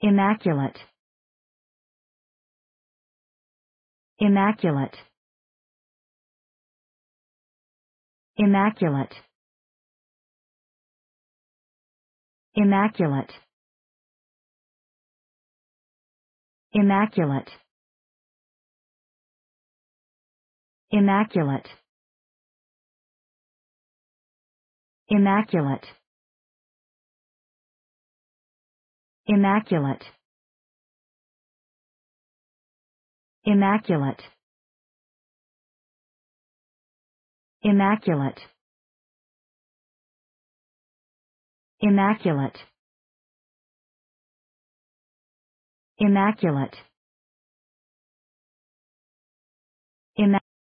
Immaculate. Immaculate. Immaculate. Immaculate. Immaculate. Immaculate. Immaculate. Immaculate. Immaculate. Immaculate. Immaculate. Immaculate. Immaculate.